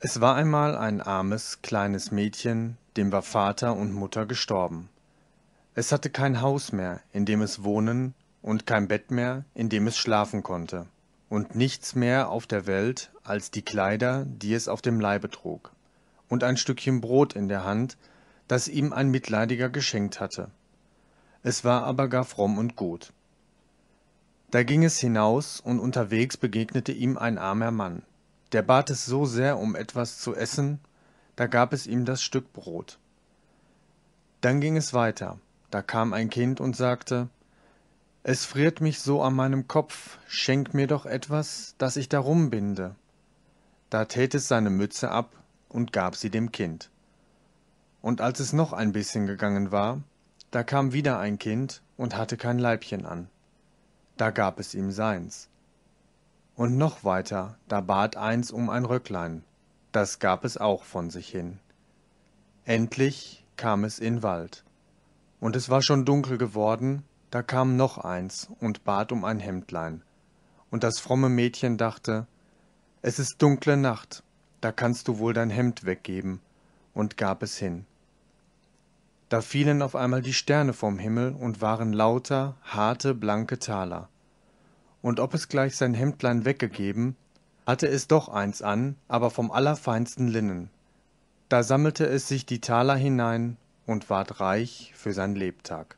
Es war einmal ein armes, kleines Mädchen, dem war Vater und Mutter gestorben. Es hatte kein Haus mehr, in dem es wohnen, und kein Bett mehr, in dem es schlafen konnte, und nichts mehr auf der Welt als die Kleider, die es auf dem Leibe trug, und ein Stückchen Brot in der Hand, das ihm ein Mitleidiger geschenkt hatte. Es war aber gar fromm und gut. Da ging es hinaus, und unterwegs begegnete ihm ein armer Mann, der bat es so sehr um etwas zu essen da gab es ihm das stück Brot. dann ging es weiter da kam ein kind und sagte es friert mich so an meinem kopf schenk mir doch etwas das ich darum binde da tät es seine mütze ab und gab sie dem kind und als es noch ein bisschen gegangen war da kam wieder ein kind und hatte kein leibchen an da gab es ihm seins und noch weiter, da bat eins um ein Röcklein, das gab es auch von sich hin. Endlich kam es in Wald, und es war schon dunkel geworden, da kam noch eins und bat um ein Hemdlein, und das fromme Mädchen dachte, es ist dunkle Nacht, da kannst du wohl dein Hemd weggeben, und gab es hin. Da fielen auf einmal die Sterne vom Himmel und waren lauter, harte, blanke Taler und ob es gleich sein Hemdlein weggegeben, hatte es doch eins an, aber vom allerfeinsten Linnen. Da sammelte es sich die Taler hinein und ward reich für sein Lebtag